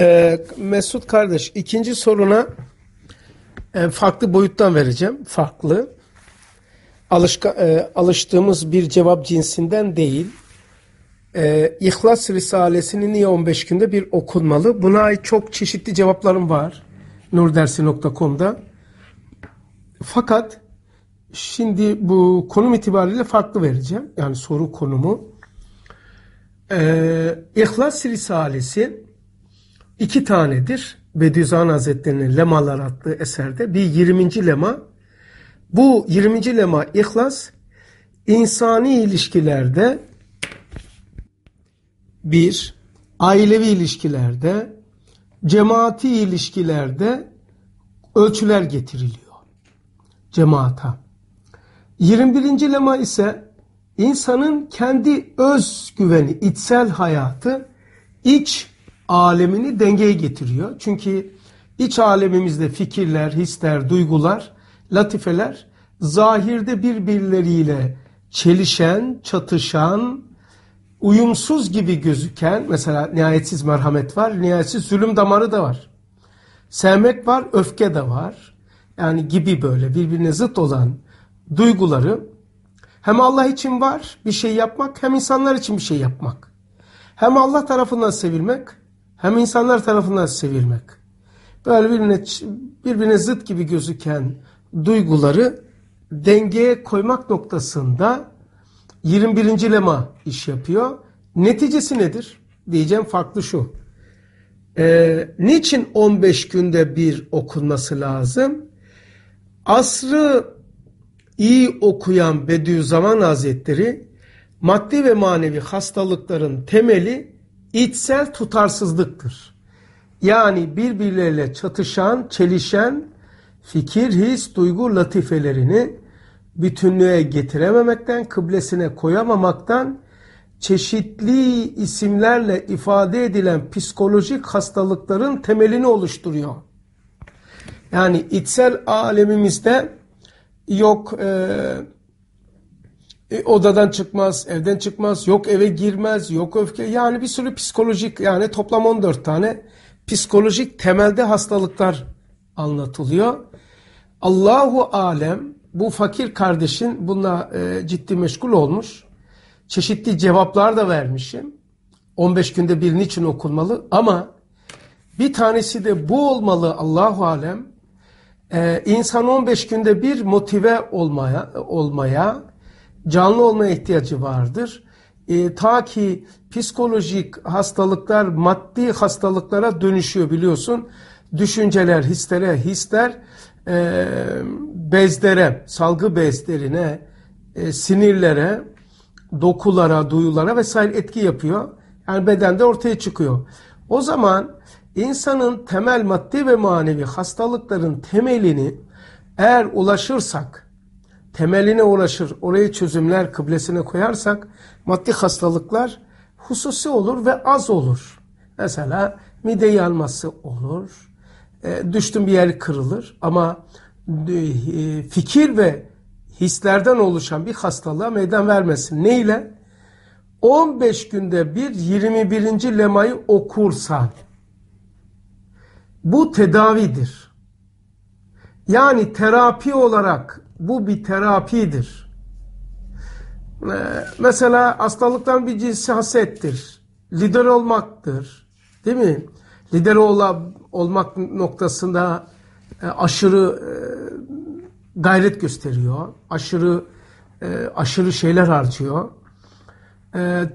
Ee, Mesut kardeş ikinci soruna e, farklı boyuttan vereceğim. Farklı. Alışka, e, alıştığımız bir cevap cinsinden değil. E, İhlas Risalesini niye 15 günde bir okunmalı? Buna ait çok çeşitli cevaplarım var. nurdersi.com'da. Fakat şimdi bu konum itibariyle farklı vereceğim. Yani soru konumu. E, İhlas Risalesi iki tanedir. Bediüzzaman Hazretleri'nin lemalar adlı eserde bir 20. lema. Bu 20. lema ihlas insani ilişkilerde bir, ailevi ilişkilerde, cemaati ilişkilerde ölçüler getiriliyor cemaata. 21. lema ise insanın kendi öz güveni, içsel hayatı, iç alemini dengeye getiriyor. Çünkü iç alemimizde fikirler, hisler, duygular, latifeler zahirde birbirleriyle çelişen, çatışan, uyumsuz gibi gözüken mesela nihayetsiz merhamet var, nihayetsiz zulüm damarı da var. Sevmek var, öfke de var. Yani gibi böyle birbirine zıt olan duyguları hem Allah için var bir şey yapmak hem insanlar için bir şey yapmak. Hem Allah tarafından sevilmek hem insanlar tarafından sevilmek. Böyle birbirine, birbirine zıt gibi gözüken duyguları dengeye koymak noktasında 21. lema iş yapıyor. Neticesi nedir? Diyeceğim farklı şu. Ee, niçin 15 günde bir okunması lazım? Asrı iyi okuyan Bediüzzaman Hazretleri maddi ve manevi hastalıkların temeli içsel tutarsızlıktır. Yani birbirleriyle çatışan, çelişen fikir, his, duygu latifelerini bütünlüğe getirememekten, kıblesine koyamamaktan, çeşitli isimlerle ifade edilen psikolojik hastalıkların temelini oluşturuyor. Yani içsel alemimizde yok... E, e, odadan çıkmaz, evden çıkmaz, yok eve girmez, yok öfke. Yani bir sürü psikolojik yani toplam 14 tane psikolojik temelde hastalıklar anlatılıyor. Allahu alem bu fakir kardeşin bununla e, ciddi meşgul olmuş. Çeşitli cevaplar da vermişim. 15 günde bir niçin okunmalı ama bir tanesi de bu olmalı Allahu alem. E, insan 15 günde bir motive olmaya olmaya canlı olmaya ihtiyacı vardır. E, ta ki psikolojik hastalıklar maddi hastalıklara dönüşüyor biliyorsun. Düşünceler, histere, hisler e, bezlere, salgı bezlerine, e, sinirlere, dokulara, duyulara vesaire etki yapıyor. Yani bedende ortaya çıkıyor. O zaman insanın temel maddi ve manevi hastalıkların temelini eğer ulaşırsak temeline ulaşır, orayı çözümler kıblesine koyarsak maddi hastalıklar hususi olur ve az olur. Mesela mide yanması olur, e, düştüm bir yer kırılır ama e, fikir ve hislerden oluşan bir hastalığa meydan vermesin. Ne ile? 15 günde bir 21. lemayı okursa bu tedavidir. Yani terapi olarak bu bir terapidir. Ee, mesela hastalıktan bir cinsi hasettir. Lider olmaktır. Değil mi? Lider ola, olmak noktasında e, aşırı e, gayret gösteriyor. Aşırı e, aşırı şeyler harcıyor.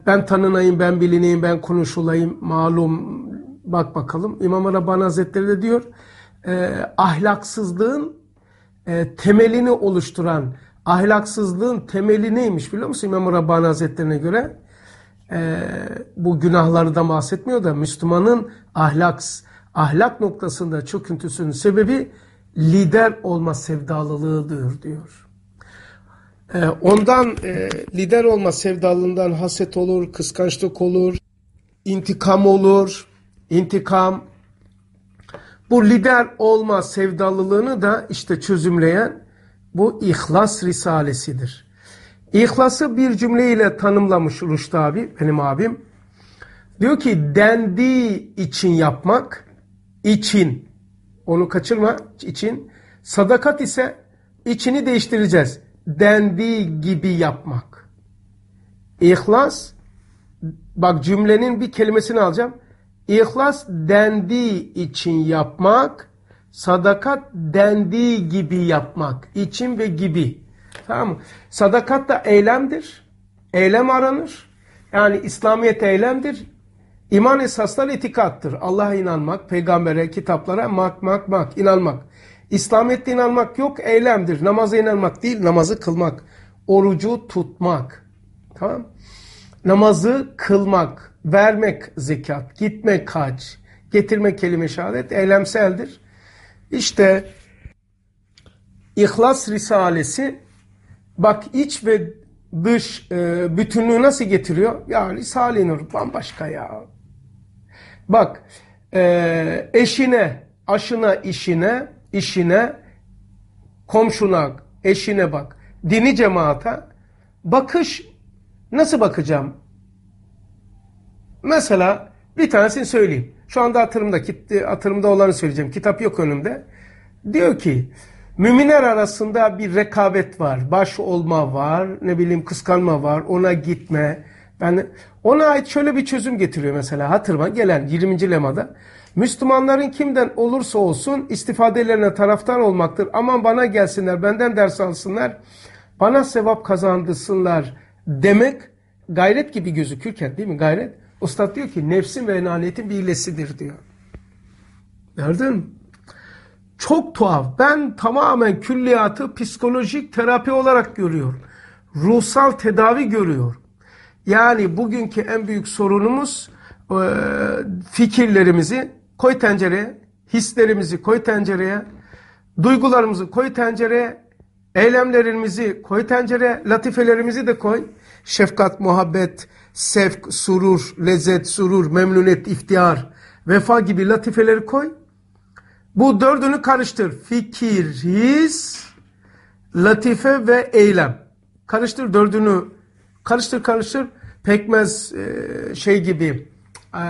ben tanınayım, ben bilineyim, ben konuşulayım. Malum bak bakalım. İmam Rabbani Hazretleri de diyor ahlaksızlığın e, temelini oluşturan ahlaksızlığın temeli neymiş biliyor musun İmam-ı Rabbani Hazretlerine göre? E, bu günahları da bahsetmiyor da Müslümanın ahlaks, ahlak noktasında çöküntüsünün sebebi lider olma sevdalılığıdır diyor. E, ondan e, lider olma sevdalından haset olur, kıskançlık olur, intikam olur, intikam, bu lider olma sevdalılığını da işte çözümleyen bu İhlas Risalesidir. İhlası bir cümleyle tanımlamış Rüştü abi, benim abim. Diyor ki dendiği için yapmak, için, onu kaçırma, için. Sadakat ise içini değiştireceğiz. Dendiği gibi yapmak. İhlas, bak cümlenin bir kelimesini alacağım. İhlas dendiği için yapmak, sadakat dendiği gibi yapmak. için ve gibi. Tamam mı? Sadakat da eylemdir. Eylem aranır. Yani İslamiyet eylemdir. İman esaslar itikattır. Allah'a inanmak, peygambere, kitaplara mak mak mak inanmak. İslamiyet'te inanmak yok, eylemdir. Namaza inanmak değil, namazı kılmak. Orucu tutmak. Tamam Namazı kılmak vermek zekat, gitmek hac, getirme kelime şehadet eylemseldir. İşte İhlas Risalesi bak iç ve dış e, bütünlüğü nasıl getiriyor? Ya Risale-i Nur bambaşka ya. Bak e, eşine, aşına, işine, işine, komşuna, eşine bak. Dini cemaata bakış nasıl bakacağım? Mesela bir tanesini söyleyeyim. Şu anda hatırımda, hatırımda e, olanı söyleyeceğim. Kitap yok önümde. Diyor ki müminler arasında bir rekabet var. Baş olma var. Ne bileyim kıskanma var. Ona gitme. Ben ona ait şöyle bir çözüm getiriyor mesela hatırıma gelen 20. lemada. Müslümanların kimden olursa olsun istifadelerine taraftar olmaktır. Aman bana gelsinler, benden ders alsınlar, bana sevap kazandırsınlar demek gayret gibi gözükürken değil mi gayret? Ustad diyor ki nefsin ve enaniyetin birlesidir diyor. Gördün Çok tuhaf. Ben tamamen külliyatı psikolojik terapi olarak görüyorum. Ruhsal tedavi görüyorum. Yani bugünkü en büyük sorunumuz e, fikirlerimizi koy tencereye, hislerimizi koy tencereye, duygularımızı koy tencereye, eylemlerimizi koy tencereye, latifelerimizi de koy şefkat, muhabbet, sevk, surur, lezzet, surur, memnuniyet, ihtiyar, vefa gibi latifeleri koy. Bu dördünü karıştır. Fikir, his, latife ve eylem. Karıştır dördünü. Karıştır karıştır. Pekmez e, şey gibi e,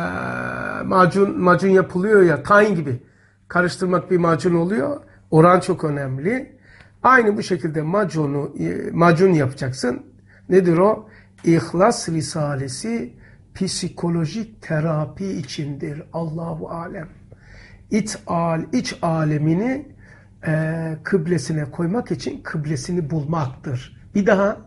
macun macun yapılıyor ya tayin gibi. Karıştırmak bir macun oluyor. Oran çok önemli. Aynı bu şekilde macunu e, macun yapacaksın. Nedir o? İhlas Risalesi psikolojik terapi içindir Allahu Alem. İç, al, iç alemini e, kıblesine koymak için kıblesini bulmaktır. Bir daha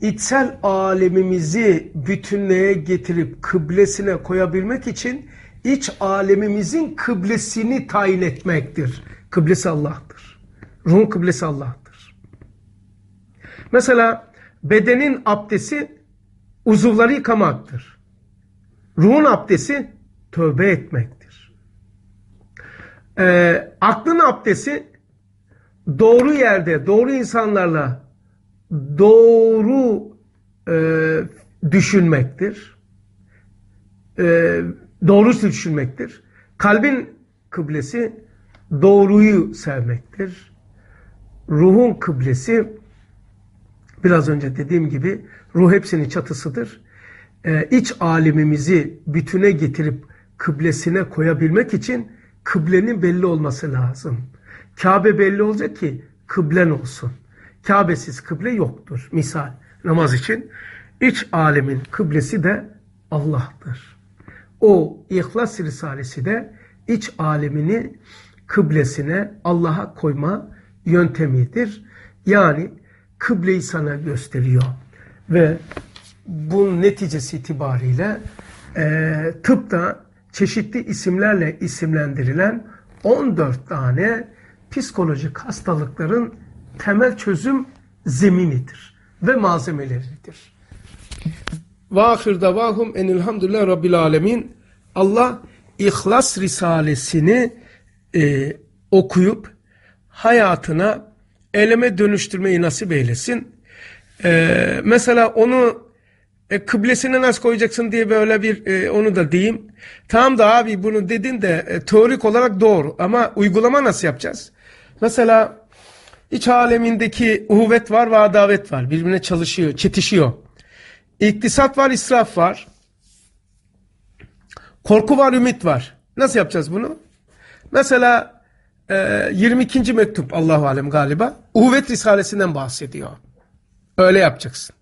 içsel alemimizi bütünlüğe getirip kıblesine koyabilmek için iç alemimizin kıblesini tayin etmektir. Kıblesi Allah'tır. Ruhun kıblesi Allah'tır. Mesela bedenin abdesti uzuvları yıkamaktır. Ruhun abdesti tövbe etmektir. E, aklın abdesti doğru yerde, doğru insanlarla doğru e, düşünmektir. E, ee, doğru düşünmektir. Kalbin kıblesi doğruyu sevmektir. Ruhun kıblesi biraz önce dediğim gibi ruh hepsinin çatısıdır. Ee, iç alimimizi bütüne getirip kıblesine koyabilmek için kıblenin belli olması lazım. Kabe belli olacak ki kıblen olsun. Kabe'siz kıble yoktur. Misal namaz için iç alimin kıblesi de Allah'tır. O İhlas Risalesi de iç alemini kıblesine Allah'a koyma yöntemidir. Yani kıbleyi sana gösteriyor. Ve bunun neticesi itibariyle e, tıpta çeşitli isimlerle isimlendirilen 14 tane psikolojik hastalıkların temel çözüm zeminidir ve malzemeleridir. Ve ahir davahum enilhamdülillah rabbil alemin. Allah İhlas Risalesini e, okuyup hayatına eleme dönüştürmeyi nasip eylesin. Ee, mesela onu e, kıblesine nasıl koyacaksın diye böyle bir e, onu da diyeyim. Tamam da abi bunu dedin de e, teorik olarak doğru ama uygulama nasıl yapacağız? Mesela iç alemindeki uhuvvet var ve adavet var. Birbirine çalışıyor, çetişiyor. İktisat var, israf var. Korku var, ümit var. Nasıl yapacağız bunu? Mesela e, ee, 22. mektup Allahu Alem galiba Uhvet Risalesinden bahsediyor. Öyle yapacaksın.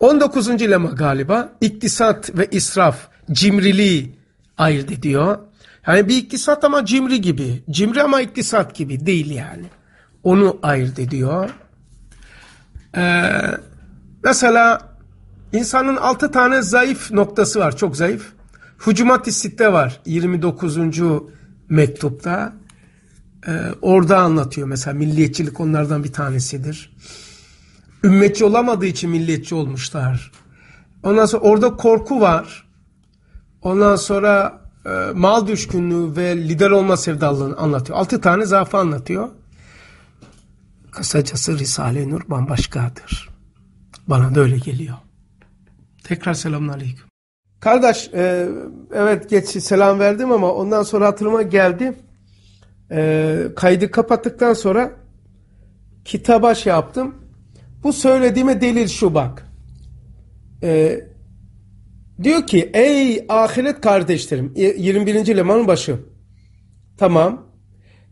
19. lema galiba iktisat ve israf, cimriliği ayırt ediyor. Yani bir iktisat ama cimri gibi. Cimri ama iktisat gibi değil yani. Onu ayırt ediyor. Ee, mesela insanın 6 tane zayıf noktası var. Çok zayıf. Hucumat-i Sitte var. 29. mektupta e, orada anlatıyor. Mesela milliyetçilik onlardan bir tanesidir. Ümmetçi olamadığı için milliyetçi olmuşlar. Ondan sonra orada korku var. Ondan sonra e, mal düşkünlüğü ve lider olma sevdalığını anlatıyor. Altı tane zaafı anlatıyor. Kısacası Risale-i Nur bambaşkadır. Bana da öyle geliyor. Tekrar selamun aleyküm. Kardeş, e, evet geç selam verdim ama ondan sonra hatırıma geldi e, kaydı kapattıktan sonra kitaba şey yaptım. Bu söylediğime delil şu bak. E, diyor ki ey ahiret kardeşlerim 21. lemanın başı. Tamam.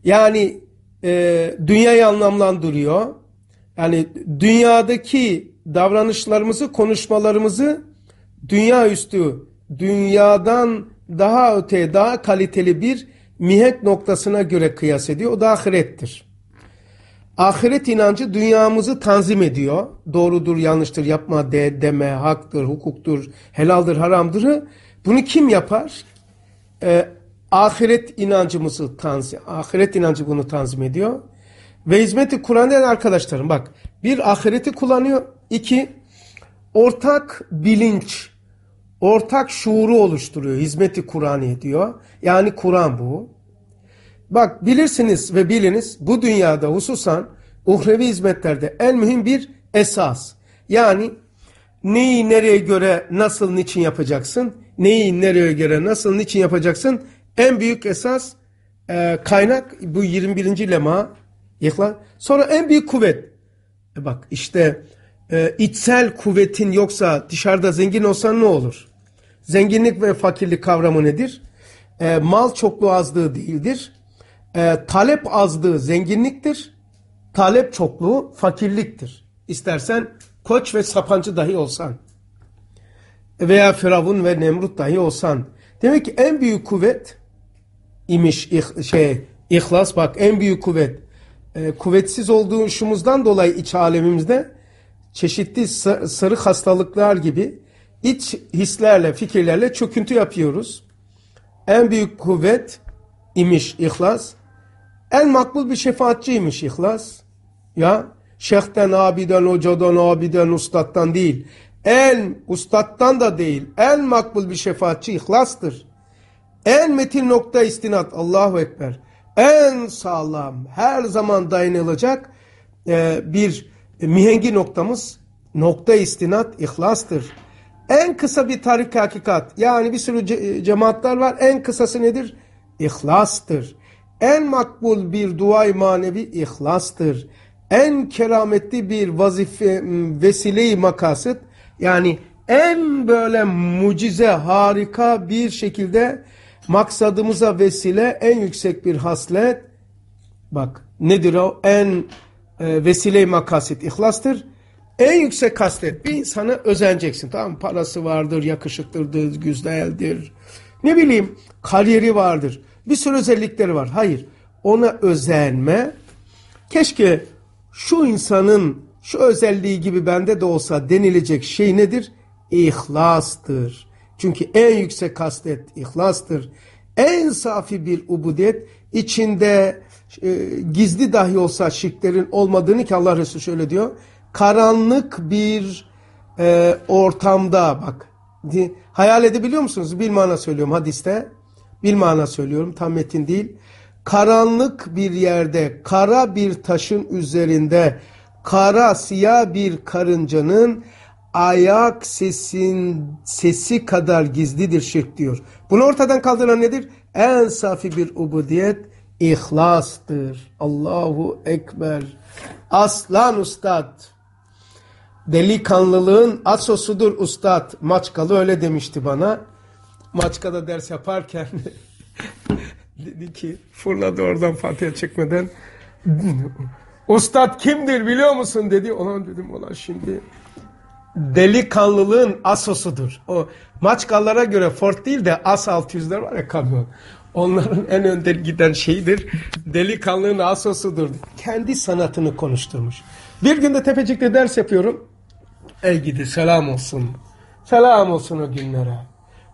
Yani e, dünyayı anlamlandırıyor. Yani dünyadaki davranışlarımızı, konuşmalarımızı dünya üstü, dünyadan daha öteye, daha kaliteli bir mihenk noktasına göre kıyas ediyor. O da ahirettir. Ahiret inancı dünyamızı tanzim ediyor. Doğrudur, yanlıştır, yapma, de, deme, haktır, hukuktur, helaldir, haramdır. Bunu kim yapar? Ee, ahiret inancımızı tanzim, ahiret inancı bunu tanzim ediyor. Ve hizmeti Kur'an diyen arkadaşlarım bak bir ahireti kullanıyor. iki ortak bilinç ortak şuuru oluşturuyor. Hizmeti Kur'an'ı diyor. Yani Kur'an bu. Bak bilirsiniz ve biliniz bu dünyada hususan uhrevi hizmetlerde en mühim bir esas. Yani neyi nereye göre nasıl niçin yapacaksın? Neyi nereye göre nasıl niçin yapacaksın? En büyük esas e, kaynak bu 21. lema. Yıkla. Sonra en büyük kuvvet. E bak işte e, içsel kuvvetin yoksa dışarıda zengin olsan ne olur? Zenginlik ve fakirlik kavramı nedir? E, mal çokluğu azlığı değildir. E, talep azlığı zenginliktir. Talep çokluğu fakirliktir. İstersen koç ve sapancı dahi olsan veya Firavun ve Nemrut dahi olsan. Demek ki en büyük kuvvet imiş şey ihlas bak en büyük kuvvet. E, kuvvetsiz olduğumuzdan dolayı iç alemimizde çeşitli sarı hastalıklar gibi iç hislerle, fikirlerle çöküntü yapıyoruz. En büyük kuvvet imiş ihlas. En makbul bir şefaatçiymiş ihlas. Ya şeyhten, abiden, hocadan, abiden, ustattan değil. En ustattan da değil. En makbul bir şefaatçi ihlastır. En metin nokta istinat Allahu Ekber. En sağlam, her zaman dayanılacak e, bir mihengi noktamız nokta istinat ihlastır. En kısa bir tarik hakikat. Yani bir sürü ce e, cemaatler var. En kısası nedir? İhlastır. En makbul bir duay manevi ihlastır. En kerametli bir vazife vesile-i makasıt yani en böyle mucize harika bir şekilde maksadımıza vesile en yüksek bir haslet bak nedir o en e, vesile-i makasit ihlastır en yüksek kastet bir insanı özeneceksin. Tamam mı? Parası vardır, yakışıklıdır, güzeldir. Ne bileyim kariyeri vardır. Bir sürü özellikleri var. Hayır. Ona özenme. Keşke şu insanın şu özelliği gibi bende de olsa denilecek şey nedir? İhlastır. Çünkü en yüksek kastet ihlastır. En safi bir ubudiyet içinde e, gizli dahi olsa şirklerin olmadığını ki Allah Resulü şöyle diyor karanlık bir e, ortamda bak. Hayal edebiliyor musunuz? Bir mana söylüyorum hadiste. Bir mana söylüyorum tam metin değil. Karanlık bir yerde, kara bir taşın üzerinde, kara siyah bir karıncanın ayak sesin sesi kadar gizlidir şirk diyor. Bunu ortadan kaldıran nedir? En safi bir ubudiyet ihlastır. Allahu Ekber. Aslan Ustad delikanlılığın asosudur ustad. Maçkalı öyle demişti bana. Maçkada ders yaparken dedi ki fırladı oradan Fatih'e çekmeden. Ustad kimdir biliyor musun dedi. Olan dedim olan şimdi delikanlılığın asosudur. O maçkalara göre Ford değil de As 600'ler var ya kamyon. Onların en önde giden şeyidir. delikanlılığın asosudur. Kendi sanatını konuşturmuş. Bir günde Tepecik'te ders yapıyorum. Ey gidi selam olsun. Selam olsun o günlere.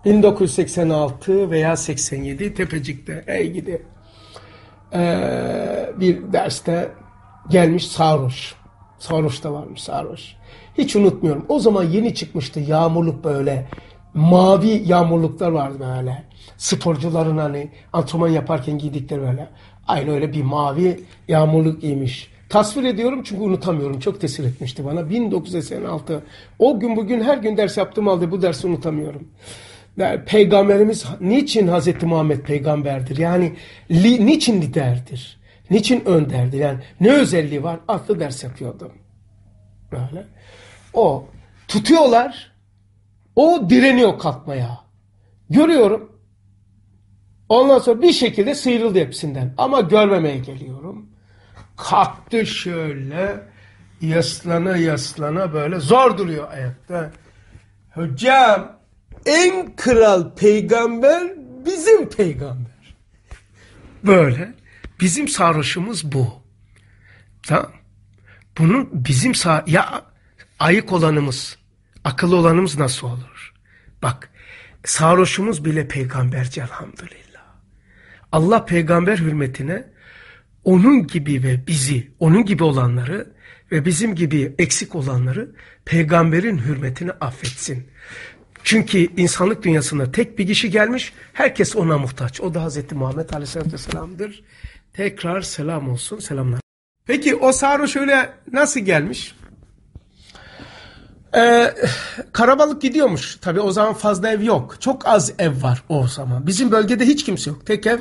1986 veya 87 Tepecik'te ey gidi ee, bir derste gelmiş sarhoş. Sarhoş da varmış sarhoş. Hiç unutmuyorum. O zaman yeni çıkmıştı yağmurluk böyle. Mavi yağmurluklar vardı böyle. Sporcuların hani antrenman yaparken giydikleri böyle. Aynı öyle bir mavi yağmurluk giymiş tasvir ediyorum çünkü unutamıyorum. Çok tesir etmişti bana. 1986. O gün bugün her gün ders yaptığım halde bu dersi unutamıyorum. Peygamberimiz niçin Hazreti Muhammed peygamberdir? Yani li, niçin liderdir? Niçin önderdir? Yani ne özelliği var? Atlı ders yapıyordum. Böyle. O tutuyorlar. O direniyor kalkmaya. Görüyorum. Ondan sonra bir şekilde sıyrıldı hepsinden. Ama görmemeye geliyorum kalktı şöyle yaslana yaslana böyle zor duruyor ayakta. Hocam en kral peygamber bizim peygamber. Böyle bizim sarhoşumuz bu. Tamam. Bunun bizim sağ ya ayık olanımız, akıllı olanımız nasıl olur? Bak, sarhoşumuz bile peygamberci elhamdülillah. Allah peygamber hürmetine onun gibi ve bizi, onun gibi olanları ve bizim gibi eksik olanları peygamberin hürmetini affetsin. Çünkü insanlık dünyasına tek bir kişi gelmiş, herkes ona muhtaç. O da Hazreti Muhammed Aleyhisselatü Vesselam'dır. Tekrar selam olsun, selamlar. Peki o sarhoş öyle nasıl gelmiş? Ee, karabalık gidiyormuş. Tabii o zaman fazla ev yok. Çok az ev var o zaman. Bizim bölgede hiç kimse yok. Tek ev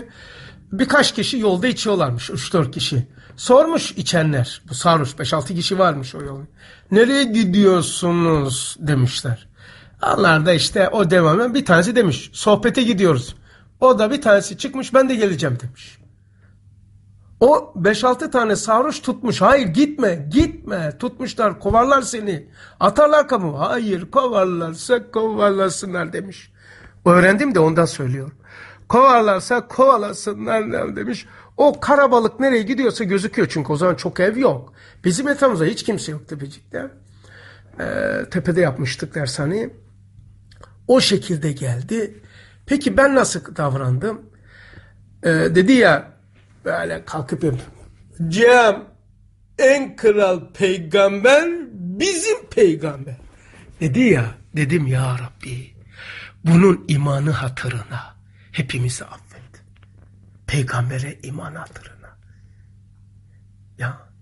birkaç kişi yolda içiyorlarmış. 3-4 kişi. Sormuş içenler. Bu sarhoş 5-6 kişi varmış o yolun. Nereye gidiyorsunuz demişler. Onlar da işte o devamen bir tanesi demiş. Sohbete gidiyoruz. O da bir tanesi çıkmış ben de geleceğim demiş. O 5-6 tane sarhoş tutmuş. Hayır gitme gitme tutmuşlar kovarlar seni. Atarlar kamu. Hayır kovarlarsa kovarlasınlar demiş. Öğrendim de ondan söylüyorum. Kovarlarsa kovalasınlar demiş. O karabalık nereye gidiyorsa gözüküyor. Çünkü o zaman çok ev yok. Bizim etrafımızda hiç kimse yok tepecikte. Ee, tepede yapmıştık dershaneyi. O şekilde geldi. Peki ben nasıl davrandım? Ee, dedi ya böyle kalkıp Cem en kral peygamber bizim peygamber. Dedi ya dedim ya Rabbi bunun imanı hatırına Hepimizi affet. Peygambere iman hatırına. Ya.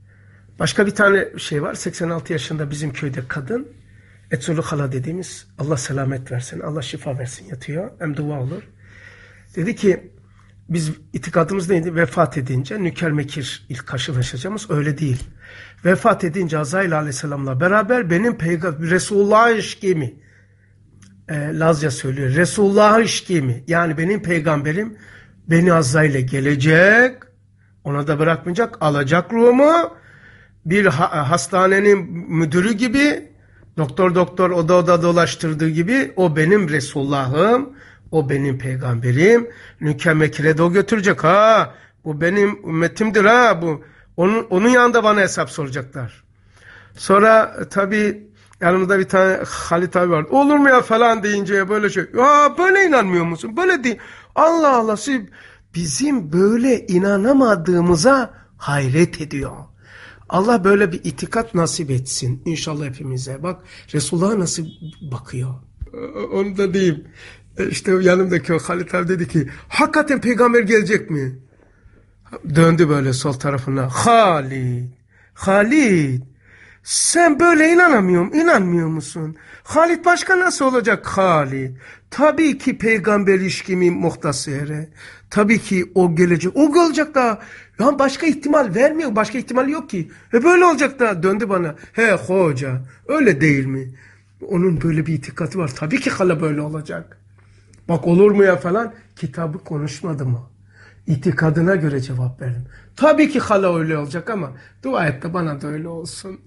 Başka bir tane şey var. 86 yaşında bizim köyde kadın Etsulu hala dediğimiz Allah selamet versin, Allah şifa versin yatıyor. Hem dua olur. Dedi ki biz itikadımız neydi? Vefat edince Nükel Mekir ilk karşılaşacağımız öyle değil. Vefat edince Azrail Aleyhisselam'la beraber benim peygamber Resulullah aşkimi e, Lazca söylüyor. Resulullah'ı iştiğimi yani benim peygamberim beni Azza ile gelecek ona da bırakmayacak alacak ruhumu bir ha e, hastanenin müdürü gibi doktor doktor oda oda dolaştırdığı gibi o benim Resulullah'ım o benim peygamberim nükemmekile de o götürecek ha bu benim ümmetimdir ha bu onun, onun yanında bana hesap soracaklar. Sonra tabi Yanımızda bir tane Halit abi vardı. Olur mu ya falan deyince böyle şey. Ya böyle inanmıyor musun? Böyle değil. Allah Allah siz bizim böyle inanamadığımıza hayret ediyor. Allah böyle bir itikat nasip etsin inşallah hepimize. Bak Resulullah nasıl bakıyor. Ee, onu da diyeyim. E, işte yanımdaki o Halit abi dedi ki hakikaten peygamber gelecek mi? Döndü böyle sol tarafına. Halid, Halid sen böyle inanamıyorum, inanmıyor musun? Halit başka nasıl olacak Halit? Tabii ki peygamber ilişkimi muhtasere. Tabii ki o gelecek. O olacak da ya başka ihtimal vermiyor. Başka ihtimal yok ki. E böyle olacak da döndü bana. He hoca öyle değil mi? Onun böyle bir itikadı var. Tabii ki hala böyle olacak. Bak olur mu ya falan. Kitabı konuşmadı mı? İtikadına göre cevap verdim. Tabii ki hala öyle olacak ama dua et de bana da öyle olsun.